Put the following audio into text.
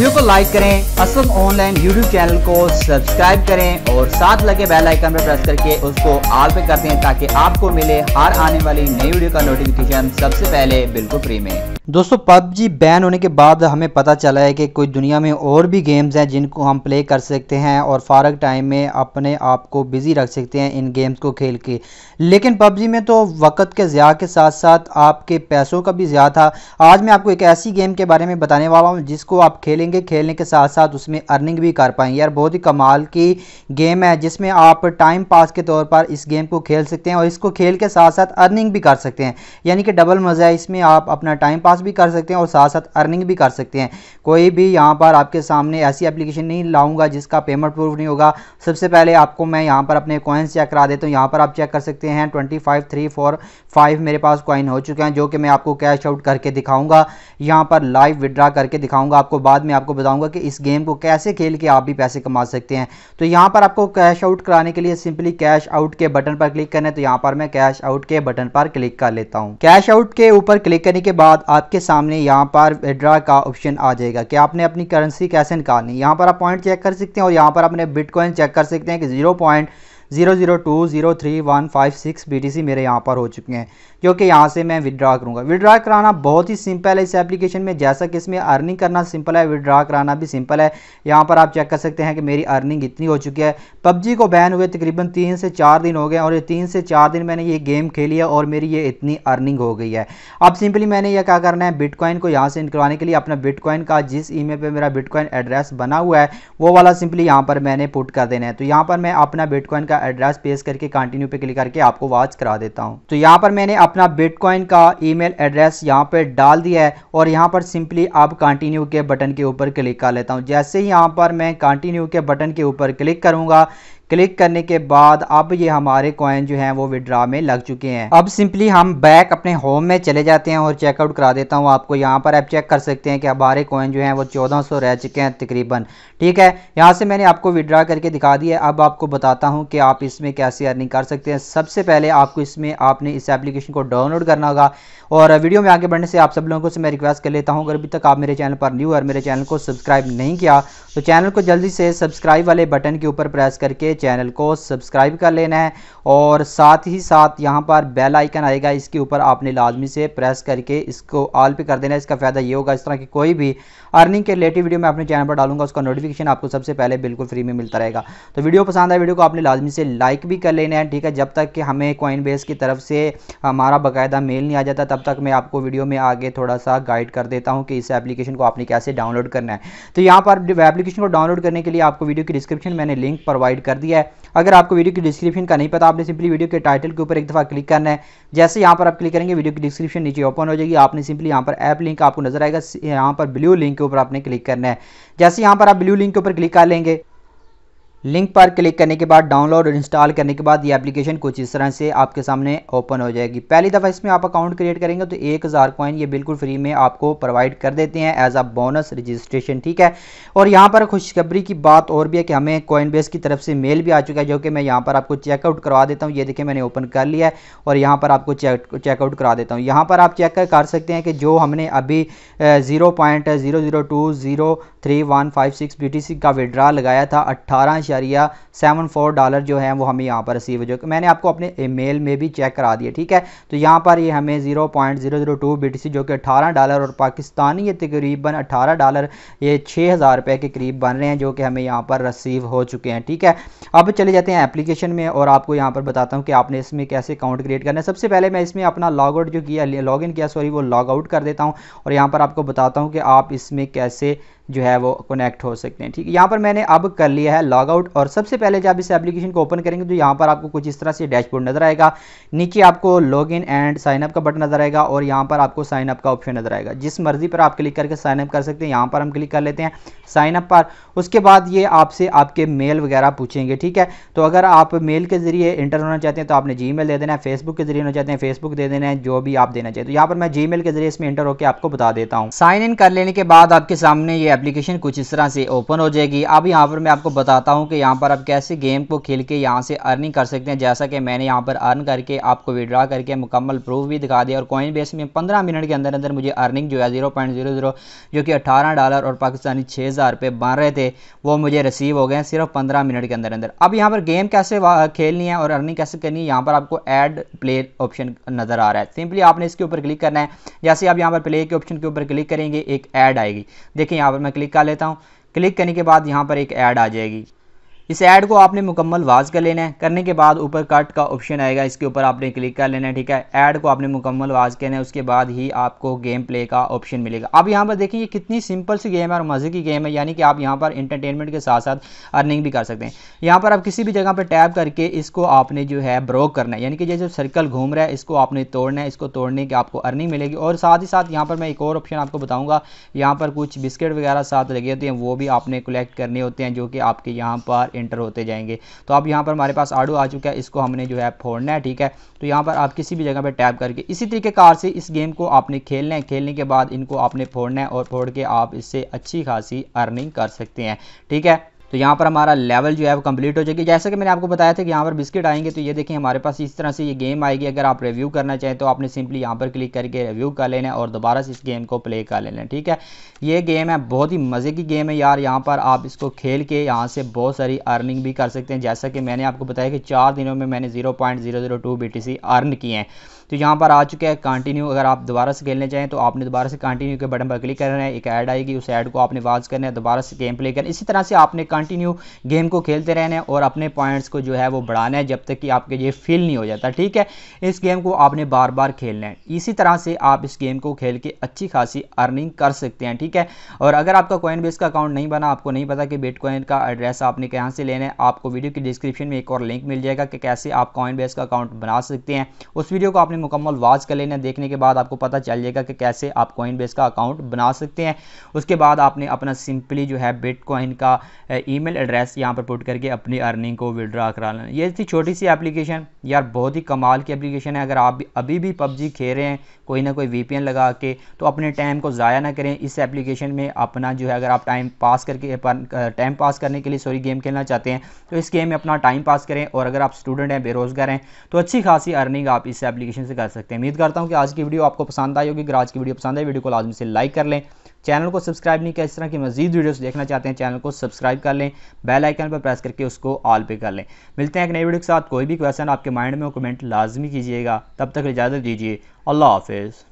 video को like करें Assam online YouTube channel को सब्सक्राइब करें और साथ लगे बेल आइकन पर प्रेस करके उसको ऑल पे कर दें ताकि आपको मिले हर आने वाली नई वीडियो का नोटिफिकेशन सबसे पहले बिल्कुल फ्री में दोस्तों पबजी बैन होने के बाद हमें पता चला है कि कोई दुनिया में और भी गेम्स हैं जिनको हम प्ले कर सकते हैं और फारग टाइम में अपने आप को बिज़ी रख सकते हैं इन गेम्स को खेल के लेकिन पबजी में तो वक्त के ज़्या के साथ साथ आपके पैसों का भी ज़्यादा था आज मैं आपको एक ऐसी गेम के बारे में बताने वाला हूँ जिसको आप खेलेंगे खेलने के साथ साथ उसमें अर्निंग भी कर पाएंगे यार बहुत ही कमाल की गेम है जिसमें आप टाइम पास के तौर पर इस गेम को खेल सकते हैं और इसको खेल के साथ साथ अर्निंग भी कर सकते हैं यानी कि डबल मज़ा है इसमें आप अपना टाइम पास पास भी कर सकते हैं और साथ साथ अर्निंग भी कर सकते हैं कोई भी यहाँ पर आपके सामने ऐसी एप्लीकेशन नहीं लाऊंगा जिसका पेमेंट प्रूफ नहीं होगा सबसे पहले आपको मैं यहाँ पर अपने कॉइन्स चेक करा देता हूँ यहाँ पर आप चेक कर सकते हैं twenty five three four five मेरे पास कॉइन हो चुके हैं जो कि मैं आपको कैश आउट करके दिखाऊंगा यहाँ पर लाइव विड्रा करके दिखाऊंगा आपको बाद में आपको बताऊंगा कि इस गेम को कैसे खेल के आप भी पैसे कमा सकते हैं तो यहाँ पर आपको कैश आउट कराने के लिए सिंपली कैश आउट के बटन पर क्लिक करना है तो यहाँ पर मैं कैश आउट के बटन पर क्लिक कर लेता हूँ कैश आउट के ऊपर क्लिक करने के बाद आप आपके सामने यहाँ पर विड्रा का ऑप्शन आ जाएगा कि आपने अपनी करेंसी कैसे निकालनी यहाँ पर आप पॉइंट चेक कर सकते हैं और यहाँ पर अपने बिटकॉइन चेक कर सकते हैं कि zero point zero zero two zero three one five six B T C मेरे यहाँ पर हो चुके हैं जो कि यहाँ से मैं विड्रा करूँगा विड्रा कराना बहुत ही सिंपल है इस एप्लीकेशन में जैसा कि इसमें अर्निंग करना सिंपल है विड्रा कराना भी सिंपल है यहाँ पर आप चेक कर सकते हैं कि मेरी अर्निंग इतनी हो चुकी है पबजी को बैन हुए तकरीबन तीन से चार दिन हो गए और ये तीन से चार दिन मैंने ये गेम खेली है और मेरी ये इतनी अर्निंग हो गई है अब सिंपली मैंने ये क्या करना है बिटकॉइन को यहाँ से निकलवाने के लिए अपना बिटकॉइन का जिस ई पर मेरा बिटकॉइन एड्रेस बना हुआ है वो वाला सिंपली यहाँ पर मैंने पुट कर देना है तो यहाँ पर मैं अपना बिटकॉइन का एड्रेस पेश करके कंटिन्यू पे क्लिक करके आपको वॉच करा देता हूँ तो यहाँ पर मैंने अपना बिटकॉइन का ईमेल एड्रेस यहाँ पर डाल दिया है और यहाँ पर सिंपली आप कंटिन्यू के बटन के ऊपर क्लिक कर लेता हूँ जैसे ही यहाँ पर मैं कंटिन्यू के बटन के ऊपर क्लिक करूँगा क्लिक करने के बाद अब ये हमारे कॉइन जो हैं वो विड्रा में लग चुके हैं अब सिंपली हम बैक अपने होम में चले जाते हैं और चेकआउट करा देता हूँ आपको यहाँ पर आप चेक कर सकते हैं कि हमारे कॉइन जो हैं वो 1400 रह चुके हैं तकरीबन ठीक है यहाँ से मैंने आपको विड्रा करके दिखा दिया अब आपको बताता हूँ कि आप इसमें कैसे अर्निंग कर सकते हैं सबसे पहले आपको इसमें आपने इस एप्लीकेशन को डाउनलोड करना होगा और वीडियो में आगे बढ़ने से आप सब लोगों से मैं रिक्वेस्ट कर लेता हूँ अगर अभी तक आप मेरे चैनल पर न्यू और मेरे चैनल को सब्सक्राइब नहीं किया तो चैनल को जल्दी से सब्सक्राइब वाले बटन के ऊपर प्रेस करके चैनल को सब्सक्राइब कर लेना है और साथ ही साथ यहाँ पर बेल आइकन आएगा इसके ऊपर आपने लाजमी से प्रेस करके इसको ऑल पे कर देना है इसका फ़ायदा ये होगा इस तरह की कोई भी अर्निंग के रिलेटेड वीडियो मैं अपने चैनल पर डालूंगा उसका नोटिफिकेशन आपको सबसे पहले बिल्कुल फ्री में मिलता रहेगा तो वीडियो पसंद आया वीडियो को आपने लाजमी से लाइक भी कर लेना है ठीक है जब तक कि हमें कॉइन बेस की तरफ से हमारा बाकायदा मेल नहीं आ जाता तब तक मैं आपको वीडियो में आगे थोड़ा सा गाइड कर देता हूँ कि इस एप्लीकेशन को आपने कैसे डाउनलोड करना है तो यहाँ पर एप्लीकेशन को डाउनलोड करने के लिए आपको वीडियो की डिस्क्रिप्शन मैंने लिंक प्रोवाइड कर दिया दिया है अगर आपको वीडियो की डिस्क्रिप्शन का नहीं पता आपने सिंपली वीडियो के टाइटल के ऊपर एक दफ़ा क्लिक करना है जैसे यहाँ पर आप क्लिक करेंगे वीडियो की डिस्क्रिप्शन नीचे ओपन हो जाएगी आपने सिंपली यहाँ पर ऐप लिंक आपको नजर आएगा यहाँ पर ब्लू लिंक के ऊपर आपने क्लिक करना है जैसे यहाँ पर आप ब्लू लिंक के ऊपर क्लिक कर लेंगे लिंक पर क्लिक करने के बाद डाउनलोड और इंस्टॉल करने के बाद ये एप्लीकेशन कुछ इस तरह से आपके सामने ओपन हो जाएगी पहली दफ़ा इसमें आप अकाउंट क्रिएट करेंगे तो एक हज़ार कॉइन ये बिल्कुल फ्री में आपको प्रोवाइड कर देते हैं एज अ बोनस रजिस्ट्रेशन ठीक है और यहाँ पर खुशखबरी की बात और भी है कि हमें कॉइन बेस की तरफ से मेल भी आ चुका है जो कि मैं यहाँ पर आपको चेकआउट करवा देता हूँ ये देखिए मैंने ओपन कर लिया है और यहाँ पर आपको चेकआउट करा देता हूँ यहाँ पर आप चेक कर सकते हैं कि जो हमने अभी zero point zero zero two zero three one five six B T C का विड्रा लगाया था अट्ठारह इशारिया सेवन फोर डॉलर जो है वो हमें यहाँ पर रिसीव हो जाए मैंने आपको अपने ईमेल में भी चेक करा दिया ठीक है तो यहाँ पर ये हमें zero point zero zero two B T C जो कि अठारह डॉलर और पाकिस्तानी ये तकरीबन अठारह डॉलर ये छः हज़ार रुपये के करीब बन रहे हैं जो कि हमें यहाँ पर रिसीव हो चुके हैं ठीक है अब चले जाते हैं एप्लीकेशन में और आपको यहाँ पर बताता हूँ कि आपने इसमें कैसे अकाउंट क्रिएट करना है सबसे पहले मैं इसमें अपना लॉग आउट जो किया लॉग इन किया सॉरी वो लॉग आउट कर देता हूँ और यहाँ पर आपको बताता हूँ कि आप इसमें कैसे जो है वो कनेक्ट हो सकते हैं ठीक है यहाँ पर मैंने अब कर लिया है लॉग आउट और सबसे पहले जब इस एप्लीकेशन को ओपन करेंगे तो यहाँ पर आपको कुछ इस तरह से डैशबोर्ड नजर आएगा नीचे आपको लॉग इन एंड साइनअप का बटन नजर आएगा और यहाँ पर आपको साइनअप का ऑप्शन नजर आएगा जिस मर्जी पर आप क्लिक करके साइनअप कर सकते हैं यहाँ पर हम क्लिक कर लेते हैं साइनअप पर उसके बाद ये आपसे आपके मेल वगैरह पूछेंगे ठीक है तो अगर आप मेल के जरिए इंटर होना चाहते हैं तो आपने जी दे देना है फेसबुक के जरिए होना चाहते हैं फेसबुक दे देना है जो भी आप देना चाहते तो यहाँ पर मैं जी के जरिए इसमें इंटर होकर आपको बता देता हूँ साइन इन कर लेने के बाद आपके सामने ये एप्लीकेशन कुछ इस तरह से ओपन हो जाएगी अब यहाँ पर मैं आपको बताता हूँ कि यहाँ पर आप कैसे गेम को खेल के यहाँ से अर्निंग कर सकते हैं जैसा कि मैंने यहाँ पर अर्न करके आपको विड्रा करके मुकम्मल प्रूफ भी दिखा दिया और कॉइन बेस में पंद्रह मिनट के अंदर अंदर मुझे अर्निंग जो है जीरो पॉइंट जीरो जीरो जो कि अठारह डॉलर और पाकिस्तानी छः हज़ार रुपये बन रहे थे वो मुझे रिसीव हो गए सिर्फ पंद्रह मिनट के अंदर अंदर अब यहाँ पर गेम कैसे खेलनी है और अर्निंग कैसे करनी है यहाँ पर आपको एड प्ले ऑप्शन नज़र आ रहा है सिंपली आपने इसके ऊपर क्लिक करना है जैसे आप यहाँ पर प्ले के ऑप्शन के ऊपर क्लिक करेंगे एक ऐड आएगी देखिए यहाँ पर पर मैं क्लिक कर लेता हूँ क्लिक करने के बाद यहाँ पर एक ऐड आ जाएगी इस ऐड को आपने मुकम्मल वाज कर लेना है करने के बाद ऊपर कट का ऑप्शन आएगा इसके ऊपर आपने क्लिक कर लेना है ठीक है ऐड को आपने मुकम्मल वाज करना है उसके बाद ही आपको गेम प्ले का ऑप्शन मिलेगा आप यहाँ पर देखिए कितनी सिंपल सी गेम है और मज़े की गेम है यानी कि आप यहाँ पर इंटरटेनमेंट के साथ साथ अर्निंग भी कर सकते हैं यहाँ पर आप किसी भी जगह पर टैप करके इसको आपने जो है ब्रोक करना है यानी कि जैसे सर्कल घूम रहा है इसको आपने तोड़ना है इसको तोड़ने की आपको अर्निंग मिलेगी और साथ ही साथ यहाँ पर मैं एक और ऑप्शन आपको बताऊँगा यहाँ पर कुछ बिस्किट वगैरह साथ लगे होते हैं वो भी आपने कलेक्ट करने होते हैं जो कि आपके यहाँ पर इंटर होते जाएंगे तो आप यहाँ पर हमारे पास आडू आ चुका है इसको हमने जो है फोड़ना है ठीक है तो यहाँ पर आप किसी भी जगह पर टैप करके इसी तरीके कार से इस गेम को आपने खेलना है खेलने के बाद इनको आपने फोड़ना है और फोड़ के आप इससे अच्छी खासी अर्निंग कर सकते हैं ठीक है तो यहाँ पर हमारा लेवल जो है वो कंप्लीट हो जाएगी जैसे कि मैंने आपको बताया था कि यहाँ पर बिस्किट आएंगे तो ये देखिए हमारे पास इस तरह से ये गेम आएगी अगर आप रिव्यू करना चाहें तो आपने सिंपली यहाँ पर क्लिक करके रिव्यू कर लेना और दोबारा से इस गेम को प्ले कर लेना ठीक है ये गेम है बहुत ही मज़े की गेम है यार यहाँ पर आप इसको खेल के यहाँ से बहुत सारी अर्निंग भी कर सकते हैं जैसा कि मैंने आपको बताया कि चार दिनों में मैंने zero point zero zero two B T C earn किए हैं तो यहाँ पर आ चुका है कंटिन्यू अगर आप दोबारा से खेलने चाहें तो आपने दोबारा से कंटिन्यू के बटन पर क्लिक करना है एक ऐड आएगी उस ऐड को आपने वाज करना है दोबारा से गेम प्ले करना इसी तरह से आपने कंटिन्यू गेम को खेलते रहना है और अपने पॉइंट्स को जो है वो बढ़ाना है जब तक कि आपके ये फील नहीं हो जाता ठीक है इस गेम को आपने बार बार खेलना है इसी तरह से आप इस गेम को खेल के अच्छी खासी अर्निंग कर सकते हैं ठीक है और अगर आपका कॉइन बेस का अकाउंट नहीं बना आपको नहीं पता कि बिटकॉइन का एड्रेस आपने कहाँ से लेना है आपको वीडियो की डिस्क्रिप्शन में एक और लिंक मिल जाएगा कि कैसे आप कॉइन बेस का अकाउंट बना सकते हैं उस वीडियो को आपने में मुकम्मल वाच कर लेना देखने के बाद आपको पता चल जाएगा कि कैसे आप कॉइन बेस का अकाउंट बना सकते हैं उसके बाद आपने अपना सिंपली जो है बिट का ईमेल एड्रेस यहाँ पर पुट करके अपनी अर्निंग को विड्रा करा लेना ये थी छोटी सी एप्लीकेशन यार बहुत ही कमाल की एप्लीकेशन है अगर आप अभी भी पबजी खेल रहे हैं कोई ना कोई वी लगा के तो अपने टाइम को ज़ाया ना करें इस एप्लीकेशन में अपना जो है अगर आप टाइम पास करके टाइम पास करने के लिए सॉरी गेम खेलना चाहते हैं तो इस गेम में अपना टाइम पास करें और अगर आप स्टूडेंट हैं बेरोज़गार हैं तो अच्छी खासी अर्निंग आप इस एप्लीकेशन से कर सकते हैं उम्मीद करता हूँ कि आज की वीडियो आपको पसंद आई होगी अगर आज की वीडियो पसंद आई वीडियो को लाजमी से लाइक कर लें चैनल को सब्सक्राइब नहीं किया इस तरह की मजीद वीडियोस देखना चाहते हैं चैनल को सब्सक्राइब कर लें बेल आइकन पर प्रेस करके उसको ऑल पे कर लें मिलते हैं एक नई वीडियो के साथ कोई भी क्वेश्चन आपके माइंड में हो कमेंट लाजमी कीजिएगा तब तक इजाज़त दीजिए अल्लाह हाफिज़